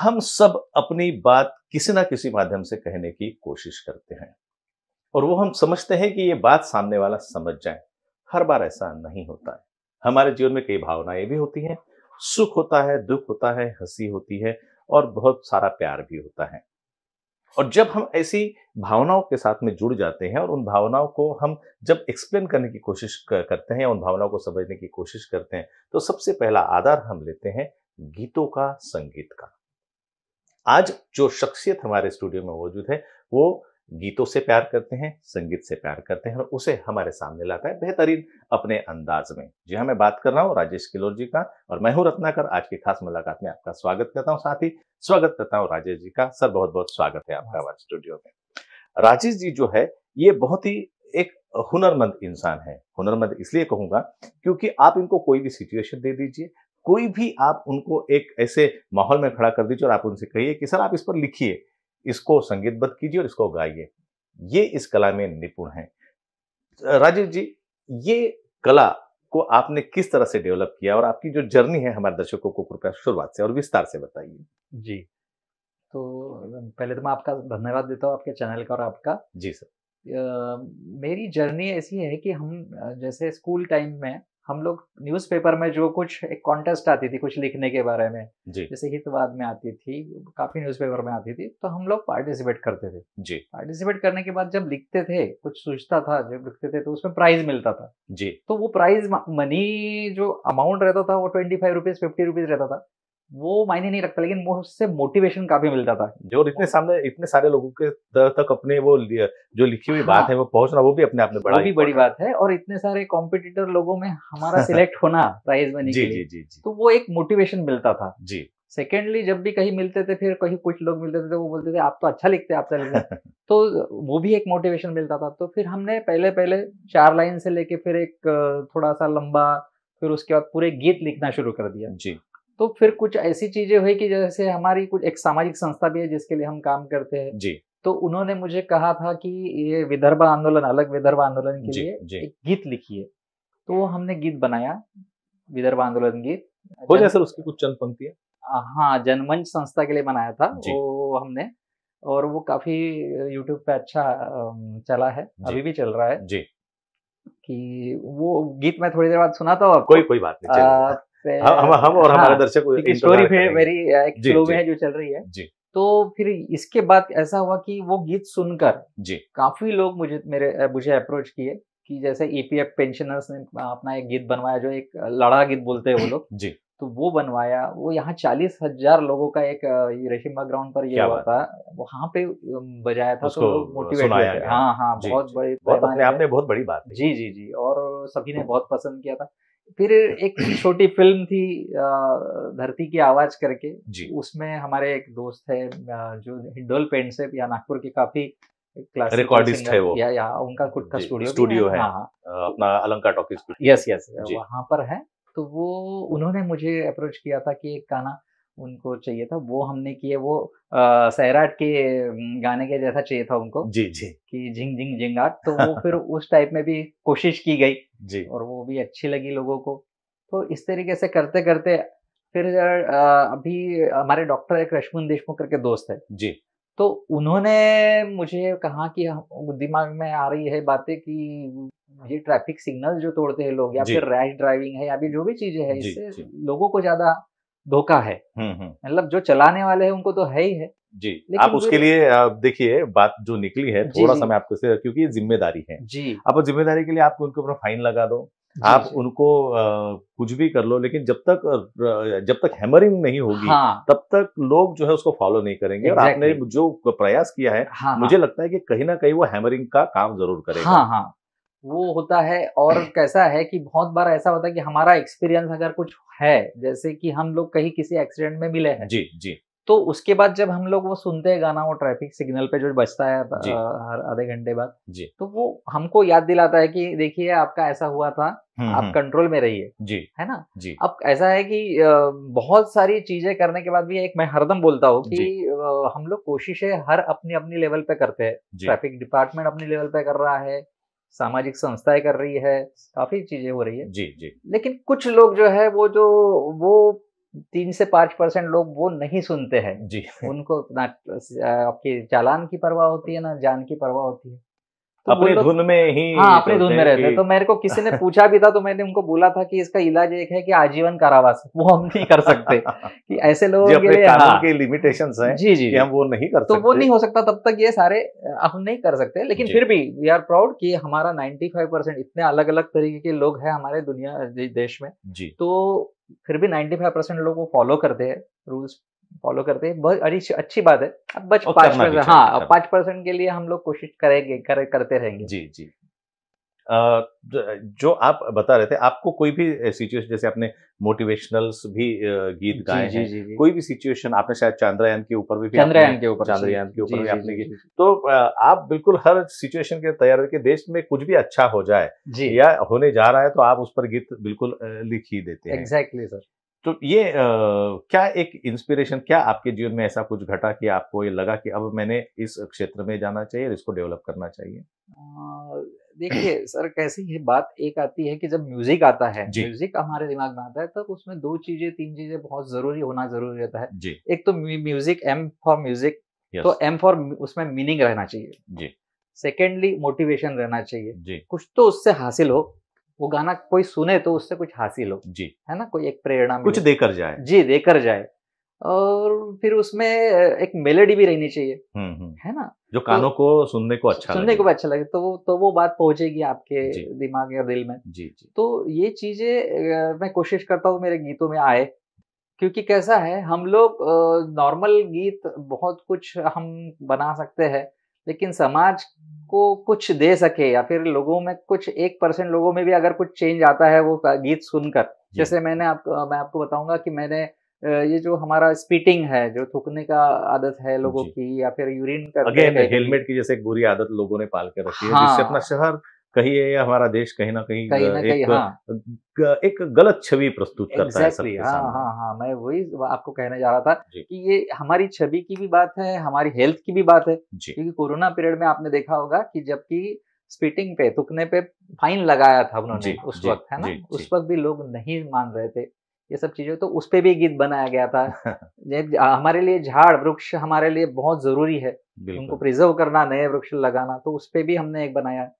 हम सब अपनी बात किसी ना किसी माध्यम से कहने की कोशिश करते हैं और वो हम समझते हैं कि ये बात सामने वाला समझ जाए हर बार ऐसा नहीं होता है हमारे जीवन में कई भावनाएं भी होती हैं सुख होता है दुख होता है हंसी होती है और बहुत सारा प्यार भी होता है और जब हम ऐसी भावनाओं के साथ में जुड़ जाते हैं और उन भावनाओं को हम जब एक्सप्लेन करने की कोशिश करते हैं उन भावनाओं को समझने की कोशिश करते हैं तो सबसे पहला आधार हम लेते हैं गीतों का संगीत का आज जो शख्सियत हमारे स्टूडियो में मौजूद है वो गीतों से प्यार करते हैं संगीत से प्यार करते हैं और उसे हमारे सामने लाता है बेहतरीन अपने अंदाज में जी हाँ मैं बात कर रहा हूँ राजेश किलोर जी का और मैं हूँ रत्नाकर आज की खास मुलाकात में आपका स्वागत करता हूँ साथ ही स्वागत करता हूँ राजेश जी का सर बहुत बहुत स्वागत है आपका हमारे स्टूडियो में राजेश जी जो है ये बहुत ही एक हुनरमंद इंसान है हुनरमंद इसलिए कहूंगा क्योंकि आप इनको कोई भी सिचुएशन दे दीजिए कोई भी आप उनको एक ऐसे माहौल में खड़ा कर दीजिए और आप उनसे कहिए कि सर आप इस पर लिखिए इसको संगीतबद्ध कीजिए और इसको गाइए ये इस कला में निपुण हैं राजीव जी ये कला को आपने किस तरह से डेवलप किया और आपकी जो जर्नी है हमारे दर्शकों को कृपया शुरुआत से और विस्तार से बताइए जी तो पहले तो मैं आपका धन्यवाद देता हूँ आपके चैनल का और आपका जी सर मेरी जर्नी ऐसी है कि हम जैसे स्कूल टाइम में हम लोग न्यूज़पेपर में जो कुछ एक कॉन्टेस्ट आती थी कुछ लिखने के बारे में जैसे हितवाद में आती थी काफी न्यूज़पेपर में आती थी तो हम लोग पार्टिसिपेट करते थे जी पार्टिसिपेट करने के बाद जब लिखते थे कुछ सोचता था जब लिखते थे तो उसमें प्राइज मिलता था जी तो वो प्राइज मनी जो अमाउंट रहता था वो twenty five rupees fifty rupees रहता था वो मायने नहीं रखता लेकिन उससे मोटिवेशन काफी मिलता था जो इतने सामने इतने सारे लोगों के तक अपने वो जो लिखी हुई हाँ, बात है वो पहुंचना वो भी अपने आप में बड़ा भी बड़ी बात है और इतने सारे कॉम्पिटिटर लोगों में हमारा सिलेक्ट होना प्राइज में जी, जी, जी, जी तो वो एक मोटिवेशन मिलता था जी सेकेंडली जब भी कहीं मिलते थे फिर कहीं कुछ लोग मिलते थे तो वो बोलते थे आप तो अच्छा लिखते आप लिखते तो वो भी एक मोटिवेशन मिलता था तो फिर हमने पहले पहले चार लाइन से लेके फिर एक थोड़ा सा लंबा फिर उसके बाद पूरे गीत लिखना शुरू कर दिया जी तो फिर कुछ ऐसी चीजें हुई कि जैसे हमारी कुछ एक सामाजिक संस्था भी है जिसके लिए हम काम करते हैं जी तो उन्होंने मुझे कहा था कि ये विदर्भ आंदोलन अलग विदर्भ आंदोलन के लिए एक गीत लिखिए तो हमने गीत बनाया विदर्भ आंदोलन गीत हो जाए सर उसकी कुछ चंद पंक्तियां हाँ जनमंच संस्था के लिए बनाया था वो हमने और वो काफी यूट्यूब पे अच्छा चला है अभी भी चल रहा है जी कि वो गीत मैं थोड़ी देर बाद सुना था कोई कोई बात नहीं हम हम और हमारे हाँ, दर्शक स्टोरी फिर मेरी एक फ्लो में है जो चल रही है जी तो फिर इसके बाद ऐसा हुआ कि वो गीत सुनकर जी काफी लोग मुझे मेरे मुझे अप्रोच किए कि जैसे ईपीएफ पेंशनर्स ने अपना एक गीत बनवाया जो एक लड़ा गीत बोलते हैं वो लोग जी तो वो बनवाया वो यहाँ चालीस हजार लोगों का एक रेशिमा ग्राउंड पर ये हुआ था वहां पे बजाया था तो मोटिवेट हाँ हाँ बहुत बड़ी बहुत अपने आप बहुत बड़ी बात जी जी जी और सभी ने बहुत पसंद किया था फिर एक छोटी फिल्म थी धरती की आवाज करके उसमें हमारे एक दोस्त है जो हिंडोल पेंट से या नागपुर के काफी रिकॉर्डिस्ट है वो या, या उनका खुद का स्टूडियो स्टूडियो है, हाँ, हाँ। अपना अलंकार टॉकीज यस यस वहाँ पर है तो वो उन्होंने मुझे अप्रोच किया था कि एक गाना उनको चाहिए था वो हमने किए वो सैराट के गाने के जैसा चाहिए था उनको जी जी कि झिंग झिंग झिंगाट तो वो फिर उस टाइप में भी कोशिश की गई जी और वो भी अच्छी लगी लोगों को तो इस तरीके से करते करते फिर अभी हमारे डॉक्टर एक रश्मन देशमुख करके दोस्त है जी तो उन्होंने मुझे कहा कि दिमाग में आ रही है बातें कि ये ट्रैफिक सिग्नल जो तोड़ते हैं लोग या फिर रैश ड्राइविंग है या फिर जो भी चीजें हैं इससे लोगों को ज्यादा धोखा है हम्म, हम्म। मतलब जो चलाने वाले हैं उनको तो है ही है जी आप उसके लिए देखिए बात जो निकली है थोड़ा समय आपको से क्योंकि ये जिम्मेदारी है जी आप जिम्मेदारी के लिए आपको उनके ऊपर फाइन लगा दो आप उनको आ, कुछ भी कर लो लेकिन जब तक जब तक हैमरिंग नहीं होगी हाँ। तब तक लोग जो है उसको फॉलो नहीं करेंगे और आपने जो प्रयास किया है हाँ, हाँ, मुझे लगता है कि कहीं ना कहीं वो हैमरिंग का काम जरूर करेगा हाँ, हाँ। वो होता है और कैसा है कि बहुत बार ऐसा होता है कि हमारा एक्सपीरियंस अगर कुछ है जैसे कि हम लोग कहीं किसी एक्सीडेंट में मिले हैं जी जी तो उसके बाद जब हम लोग वो सुनते हैं गाना वो ट्रैफिक सिग्नल पे जो बचता है हर आधे घंटे बाद जी तो वो हमको याद दिलाता है कि देखिए आपका ऐसा हुआ था हम्म, आप कंट्रोल हम्म। में रहिए जी है ना जी अब ऐसा है कि बहुत सारी चीजें करने के बाद भी एक मैं हरदम बोलता हूँ कि हम लोग कोशिशें हर अपनी अपनी लेवल पे करते हैं ट्रैफिक डिपार्टमेंट अपनी लेवल पे कर रहा है सामाजिक संस्थाएं कर रही है काफी चीजें हो रही है जी जी लेकिन कुछ लोग जो है वो जो वो तीन से पांच परसेंट लोग वो नहीं सुनते हैं जी उनको ना आपकी चालान की परवाह होती है ना जान की परवाह होती है तो अपने धुन में ही हाँ अपने धुन में रहते तो मेरे को किसी ने पूछा भी था तो मैंने उनको बोला था कि इसका इलाज एक है कि आजीवन कारावास वो हम नहीं कर सकते कि ऐसे लोग के हाँ, लिमिटेशन हैं जी जी हम वो नहीं कर तो सकते वो नहीं हो सकता तब तक ये सारे हम नहीं कर सकते लेकिन फिर भी वी आर प्राउड कि हमारा 95 परसेंट इतने अलग अलग तरीके के लोग हैं हमारे दुनिया देश में जी तो फिर भी 95 परसेंट लोग वो फॉलो करते हैं रूल्स फॉलो करते हैं बहुत अच्छी अच्छी बात है अब बच पाँच परसेंट हाँ पाँच परसेंट के लिए हम लोग कोशिश करेंगे कर, करते रहेंगे जी जी जो आप बता रहे थे आपको कोई भी सिचुएशन जैसे आपने मोटिवेशनल्स भी गीत गाए हैं जी, जी, कोई भी सिचुएशन आपने शायद चंद्रयान के ऊपर भी चंद्रयान के ऊपर चंद्रयान के ऊपर भी आपने की तो आप बिल्कुल हर सिचुएशन के तैयार करके देश में कुछ भी अच्छा हो जाए या होने जा रहा है तो आप उस पर गीत बिल्कुल लिख ही देते हैं एग्जैक्टली सर तो ये आ, क्या एक इंस्पिरेशन क्या आपके जीवन में ऐसा कुछ घटा कि आपको ये लगा कि अब मैंने इस क्षेत्र में जाना चाहिए और इसको डेवलप करना चाहिए देखिए सर कैसी ये बात एक आती है कि जब म्यूजिक आता है म्यूजिक हमारे दिमाग में आता है तब तो उसमें दो चीजें तीन चीजें बहुत जरूरी होना जरूरी रहता है एक तो म्यूजिक एम फॉर म्यूजिक तो एम फॉर उसमें मीनिंग रहना चाहिए जी सेकेंडली मोटिवेशन रहना चाहिए जी कुछ तो उससे हासिल हो वो गाना कोई सुने तो उससे कुछ हासिल हो जी है ना कोई एक प्रेरणा कुछ देकर जाए जी देकर जाए और फिर उसमें एक मेलेडी भी रहनी चाहिए हम्म, हम्म। है ना जो तो कानों तो, को सुनने को अच्छा सुनने को भी अच्छा लगे तो वो तो वो बात पहुंचेगी आपके दिमाग या दिल में जी जी तो ये चीजें मैं कोशिश करता हूँ मेरे गीतों में आए क्योंकि कैसा है हम लोग नॉर्मल गीत बहुत कुछ हम बना सकते हैं लेकिन समाज को कुछ दे सके या फिर लोगों में कुछ एक परसेंट लोगों में भी अगर कुछ चेंज आता है वो गीत सुनकर जैसे मैंने आपको मैं आपको बताऊंगा कि मैंने ये जो हमारा स्पीटिंग है जो थूकने का आदत है लोगों की या फिर यूरिन का हेलमेट की जैसे एक बुरी आदत लोगों ने पाल कर रखी है हाँ, जिससे अपना शहर कहीं ये हमारा देश कहीं ना कहीं कहीं ना कहीं हाँ ग, एक गलत छवि प्रस्तुत exactly, करता है सबके हाँ, सामने हाँ हाँ मैं वही आपको कहने जा रहा था कि ये हमारी छवि की भी बात है हमारी हेल्थ की भी बात है क्योंकि कोरोना पीरियड में आपने देखा होगा कि जबकि स्पीटिंग पे तुकने पे फाइन लगाया था उन्होंने उस वक्त है ना उस वक्त भी लोग नहीं मान रहे थे ये सब चीजें तो उस पर भी गीत बनाया गया था हमारे लिए झाड़ वृक्ष हमारे लिए बहुत जरूरी है उनको प्रिजर्व करना नए वृक्ष लगाना तो उस पर भी हमने एक बनाया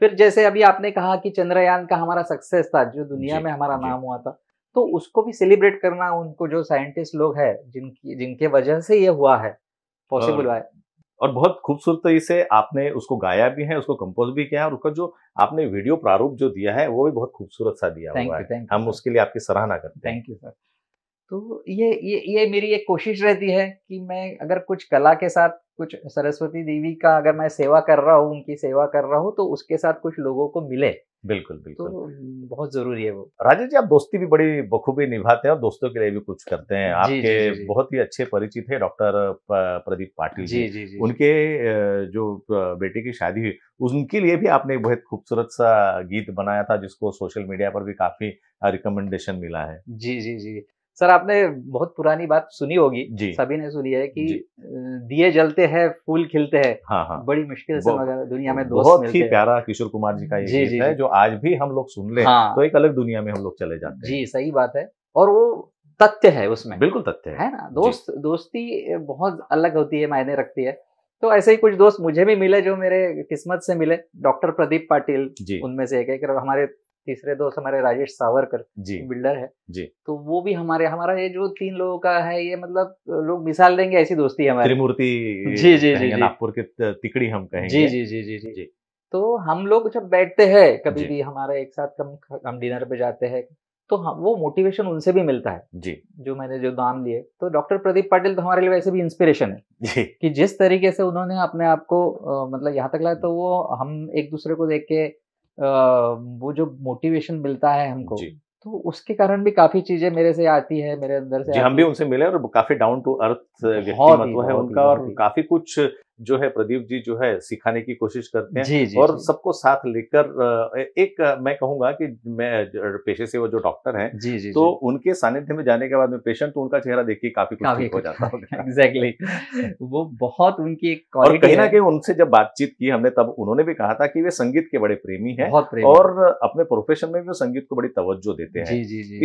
फिर जैसे अभी आपने कहा कि चंद्रयान का हमारा सक्सेस था जो दुनिया में हमारा नाम हुआ था तो उसको भी सेलिब्रेट करना उनको जो साइंटिस्ट लोग हैं जिनकी जिनके वजह से ये हुआ है पॉसिबल हाँ। हुआ है और बहुत खूबसूरत से आपने उसको गाया भी है उसको कंपोज भी किया है और उसका जो आपने वीडियो प्रारूप जो दिया है वो भी बहुत खूबसूरत सा दिया हुआ है हम उसके लिए आपकी सराहना करते हैं थैंक यू सर तो ये ये ये मेरी एक कोशिश रहती है कि मैं अगर कुछ कला के साथ कुछ सरस्वती देवी का अगर मैं सेवा कर रहा हूँ उनकी सेवा कर रहा हूँ तो उसके साथ कुछ लोगों को मिले बिल्कुल बिल्कुल तो हम्म, बहुत जरूरी है वो राजेश जी आप दोस्ती भी बड़ी बखूबी निभाते हैं और दोस्तों के लिए भी कुछ करते हैं आपके जी, जी, जी. बहुत ही अच्छे परिचित है डॉक्टर प्रदीप पाटिल जी, जी, जी, उनके जो बेटे की शादी हुई उनके लिए भी आपने एक बहुत खूबसूरत सा गीत बनाया था जिसको सोशल मीडिया पर भी काफी रिकमेंडेशन मिला है जी जी जी सर आपने बहुत पुरानी बात सुनी होगी सभी ने सुनी है कि दिए जलते हैं फूल खिलते हैं हाँ हाँ बड़ी मुश्किल से मगर दुनिया में दोस्त बहुत ही प्यारा किशोर कुमार जी का ये जी, जी, है जो आज भी हम लोग सुन ले हाँ, तो एक अलग दुनिया में हम लोग चले जाते हैं जी सही बात है और वो तथ्य है उसमें बिल्कुल तथ्य है ना दोस्त दोस्ती बहुत अलग होती है मायने रखती है तो ऐसे ही कुछ दोस्त मुझे भी मिले जो मेरे किस्मत से मिले डॉक्टर प्रदीप पाटिल उनमें से एक है हमारे तीसरे दोस्त हमारे राजेश सावरकर जी बिल्डर है जी तो वो भी हमारे हमारा ये जो तीन लोगों का है ये मतलब लोग मिसाल देंगे ऐसी दोस्ती है हमारी त्रिमूर्ति जी जी जी नागपुर के तिकड़ी हम कहेंगे जी जी जी जी जी, जी। तो हम लोग जब बैठते हैं कभी भी हमारा एक साथ हम हम डिनर पे जाते हैं तो हम वो मोटिवेशन उनसे भी मिलता है जी जो मैंने जो दान लिए तो डॉक्टर प्रदीप पाटिल तो हमारे लिए वैसे भी इंस्पिरेशन है जी कि जिस तरीके से उन्होंने अपने आप को मतलब यहाँ तक लाया तो वो हम एक दूसरे को देख के वो जो मोटिवेशन मिलता है हमको तो उसके कारण भी काफी चीजें मेरे से आती है मेरे अंदर से जी हम भी उनसे मिले और काफी डाउन टू अर्थ व्यक्तित्व है उनका और काफी कुछ जो है प्रदीप जी जो है सिखाने की कोशिश करते हैं जी, जी, और सबको साथ लेकर एक मैं कहूंगा कि मैं पेशे से वो जो डॉक्टर हैं जी, जी, तो जी. उनके सानिध्य में जाने के बाद में पेशेंट तो उनका चेहरा देख के काफी कुछ हो जाता है एग्जैक्टली वो बहुत उनकी एक और कहीं ना कहीं उनसे जब बातचीत की हमने तब उन्होंने भी कहा था कि वे संगीत के बड़े प्रेमी है और अपने प्रोफेशन में भी संगीत को बड़ी तवज्जो देते हैं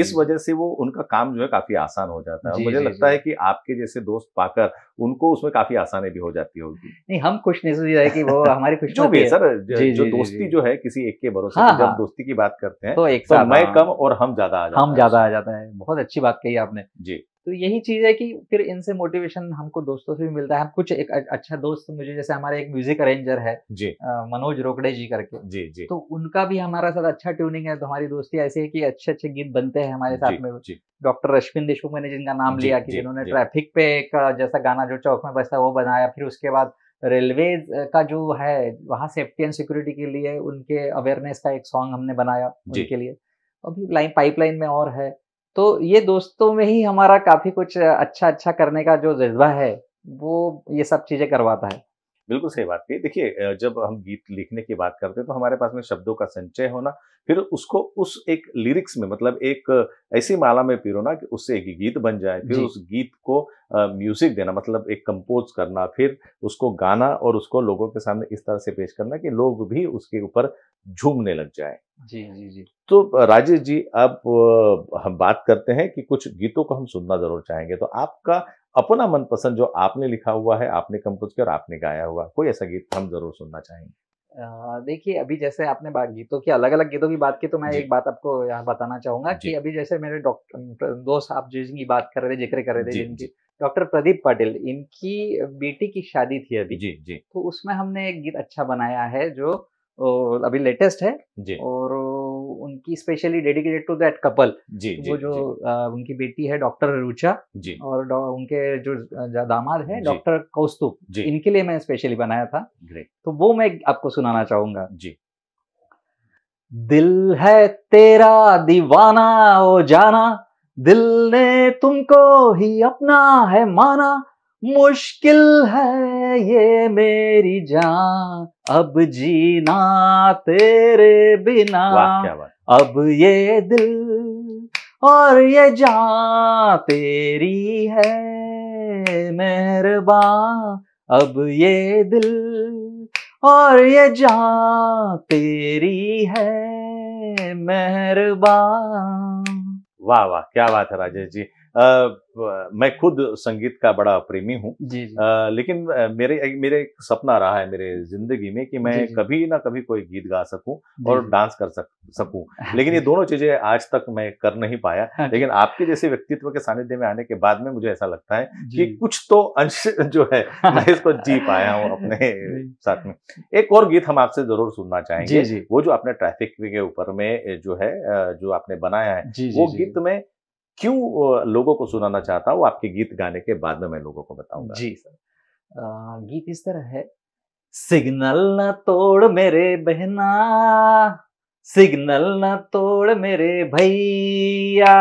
इस वजह से वो उनका काम जो है काफी आसान हो जाता है मुझे लगता है कि आपके जैसे दोस्त पाकर उनको उसमें काफी आसानी भी हो जाती होगी नहीं हम खुश महसूस है कि वो हमारी खुश जो भी है सर जो, जी, जो जी, दोस्ती जी, जो है किसी एक के भरोसे हाँ, जब हाँ। दोस्ती की बात करते हैं तो एक तो मैं हाँ। कम और हम ज्यादा हम ज्यादा आ जाते हैं बहुत अच्छी बात कही आपने जी तो यही चीज़ है कि फिर इनसे मोटिवेशन हमको दोस्तों से भी मिलता है कुछ एक अच्छा दोस्त मुझे जैसे हमारे एक म्यूजिक अरेंजर है जी मनोज रोकड़े जी करके जी जी तो उनका भी हमारा साथ अच्छा ट्यूनिंग है तो हमारी दोस्ती ऐसी है कि अच्छे अच्छे गीत बनते हैं हमारे साथ में डॉक्टर रश्मिन देशमुख मैंने जिनका नाम लिया कि जिन्होंने ट्रैफिक पे एक जैसा गाना जो चौक में बसता वो बनाया फिर उसके बाद रेलवे का जो है वहाँ सेफ्टी एंड सिक्योरिटी के लिए उनके अवेयरनेस का एक सॉन्ग हमने बनाया उनके लिए अभी लाइन पाइपलाइन में और है तो ये दोस्तों में ही हमारा काफ़ी कुछ अच्छा अच्छा करने का जो जज्बा है वो ये सब चीज़ें करवाता है बिल्कुल सही बात कही देखिए जब हम गीत लिखने की बात करते हैं तो हमारे पास में शब्दों का संचय होना फिर उसको उस एक लिरिक्स में मतलब एक ऐसी माला में पिरोना कि उससे एक गीत बन जाए फिर उस गीत को म्यूजिक देना मतलब एक कंपोज करना फिर उसको गाना और उसको लोगों के सामने इस तरह से पेश करना कि लोग भी उसके ऊपर झूमने लग जाए जी जी जी तो राजेश जी अब हम बात करते हैं कि कुछ गीतों को हम सुनना जरूर चाहेंगे तो आपका अपना मनपसंद जो आपने लिखा हुआ है आपने कंपोज किया और आपने गाया हुआ कोई ऐसा गीत हम जरूर सुनना चाहेंगे देखिए अभी जैसे आपने बात गीतों की अलग अलग गीतों की बात की तो मैं एक बात आपको यहाँ बताना चाहूंगा कि अभी जैसे मेरे डॉक्टर दोस्त आप जिनकी बात कर रहे थे जिक्र कर रहे थे जिनकी डॉक्टर प्रदीप पाटिल इनकी बेटी की शादी थी अभी जी जी तो उसमें हमने एक गीत अच्छा बनाया है जो अभी लेटेस्ट है जी और उनकी specially dedicated to that couple जी वो जो आ, उनकी बेटी है डॉक्टर रुचा जी और उनके जो दामाद है डॉक्टर कौस्तुभ इनके लिए मैं स्पेशली बनाया था ग्रेट तो वो मैं आपको सुनाना चाहूंगा जी दिल है तेरा दीवाना ओ जाना दिल ने तुमको ही अपना है माना मुश्किल है ये मेरी जान अब जीना तेरे बिना अब ये दिल और ये जान तेरी है मेहरबा अब ये दिल और ये जान तेरी है मेहरबा वाह वाह क्या बात है राजेश जी मैं खुद संगीत का बड़ा प्रेमी हूँ लेकिन मेरे मेरे एक सपना रहा है मेरे जिंदगी में कि मैं जी, कभी ना कभी कोई गीत गा सकूं और डांस कर सक, सकूं लेकिन ये दोनों चीजें आज तक मैं कर नहीं पाया हाँ लेकिन आपके जैसे व्यक्तित्व के सानिध्य में आने के बाद में मुझे ऐसा लगता है कि कुछ तो अंश जो है मैं इसको जी पाया हूँ अपने साथ में एक और गीत हम आपसे जरूर सुनना चाहेंगे वो जो आपने ट्रैफिक के ऊपर में जो है जो आपने बनाया है वो गीत में क्यों लोगों को सुनाना चाहता हूँ आपके गीत गाने के बाद में मैं लोगों को बताऊंगा जी सर गीत इस तरह है सिग्नल ना तोड़ मेरे बहना सिग्नल ना तोड़ मेरे भैया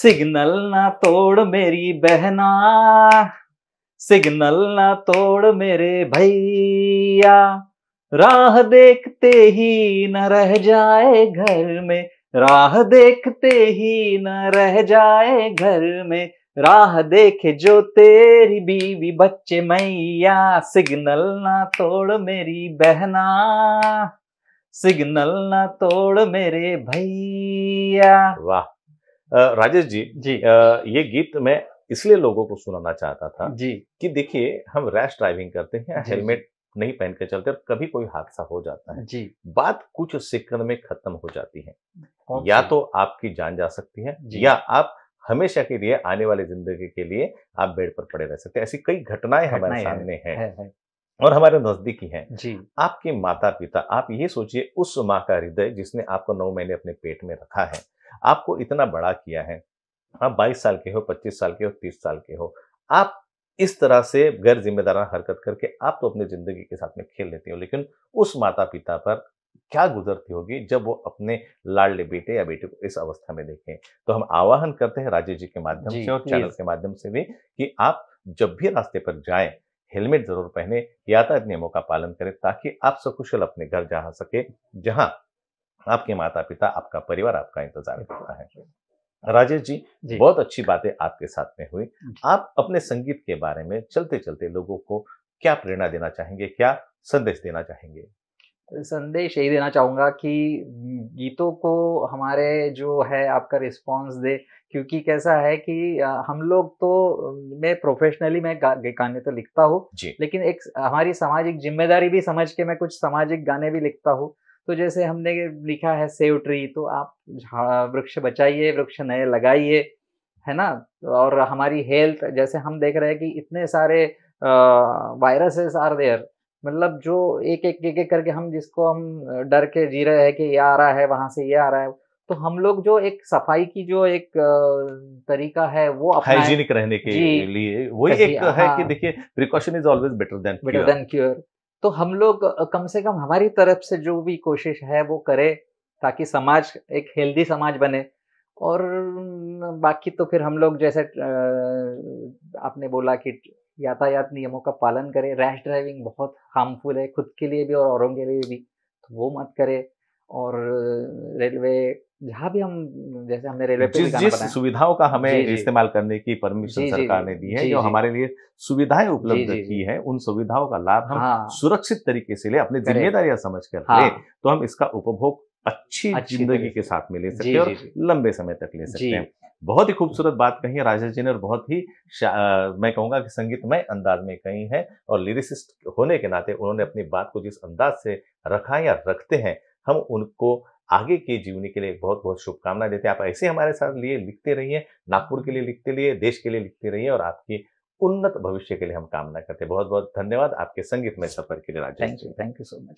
सिग्नल ना तोड़ मेरी बहना सिग्नल ना तोड़ मेरे भैया राह देखते ही न रह जाए घर में राह देखते ही न रह जाए घर में राह देखे जो तेरी बीवी बच्चे मैया सिग्नल ना तोड़ मेरी बहना सिग्नल ना तोड़ मेरे भैया वाह राजेश जी जी आ, ये गीत मैं इसलिए लोगों को सुनाना चाहता था जी कि देखिए हम रैश ड्राइविंग करते हैं हेलमेट नहीं पहन के चलते और कभी कोई हादसा हो जाता है जी बात कुछ सेकंड में खत्म हो जाती है या तो आपकी जान जा सकती है या आप हमेशा के लिए आने वाले जिंदगी के लिए आप बेड पर पड़े रह सकते हैं ऐसी कई घटनाएं हमारे सामने हैं है, है। और हमारे नजदीकी हैं जी आपके माता पिता आप ये सोचिए उस माँ का हृदय जिसने आपको नौ महीने अपने पेट में रखा है आपको इतना बड़ा किया है आप 22 साल के हो 25 साल के हो 30 साल के हो आप इस तरह से गैर जिम्मेदाराना हरकत करके आप तो अपनी ज़िंदगी के साथ में खेल लेती हो लेकिन उस माता पिता पर क्या गुजरती होगी जब वो अपने लाडले बेटे या बेटे को इस अवस्था में देखें तो हम आवाहन करते हैं राजीव जी के माध्यम से और चैनल के माध्यम से भी कि आप जब भी रास्ते पर जाएं हेलमेट जरूर पहने यातायात नियमों का पालन करें ताकि आप सकुशल अपने घर जा सके जहां आपके माता पिता आपका परिवार आपका इंतजार करता है राजेश जी, जी बहुत अच्छी बातें आपके साथ में हुई आप अपने संगीत के बारे में चलते चलते लोगों को क्या प्रेरणा देना चाहेंगे क्या संदेश देना चाहेंगे संदेश यही देना चाहूँगा कि गीतों को हमारे जो है आपका रिस्पांस दे क्योंकि कैसा है कि हम लोग तो मैं प्रोफेशनली मैं गा, गाने तो लिखता हूँ लेकिन एक हमारी सामाजिक जिम्मेदारी भी समझ के मैं कुछ सामाजिक गाने भी लिखता हूँ तो जैसे हमने लिखा है सेव ट्री तो आप वृक्ष बचाइए वृक्ष नए लगाइए है ना तो और हमारी हेल्थ जैसे हम देख रहे हैं कि इतने सारे वायरसेस आर देयर मतलब जो एक एक एक एक करके हम जिसको हम डर के जी रहे हैं कि ये आ रहा है वहां से ये आ रहा है तो हम लोग जो एक सफाई की जो एक तरीका है वो हाइजीनिक रहने के लिए वही एक है कि हाँ। देखिए precaution is always better than better than cure तो हम लोग कम से कम हमारी तरफ से जो भी कोशिश है वो करें ताकि समाज एक हेल्दी समाज बने और बाकी तो फिर हम लोग जैसे आपने बोला कि यातायात नियमों का पालन करें रैश ड्राइविंग बहुत हार्मफुल है खुद के लिए भी और औरों के लिए भी तो वो मत करें और रेलवे जहाँ भी हम जैसे हमने रेलवे जिस जिस सुविधाओं का हमें इस्तेमाल करने की परमिशन सरकार ने दी है जो हमारे लिए सुविधाएं उपलब्ध की है उन सुविधाओं का लाभ हम हाँ। सुरक्षित तरीके से ले अपनी जिम्मेदारियां समझ कर हाँ। ले तो हम इसका उपभोग अच्छी, जिंदगी के साथ में ले सकते हैं और लंबे समय तक ले सकते हैं बहुत ही खूबसूरत बात कही है राजेश जी ने और बहुत ही आ, मैं कहूंगा कि संगीतमय अंदाज में कही है और लिरिसिस्ट होने के नाते उन्होंने अपनी बात को जिस अंदाज से रखा या रखते हैं हम उनको आगे के जीवनी के लिए बहुत बहुत शुभकामनाएं देते हैं आप ऐसे हमारे साथ लिए लिखते रहिए नागपुर के लिए लिखते रहिए देश के लिए लिखते रहिए और आपकी उन्नत भविष्य के लिए हम कामना करते हैं बहुत बहुत धन्यवाद आपके संगीत में सफर के लिए Rajesh thank you so much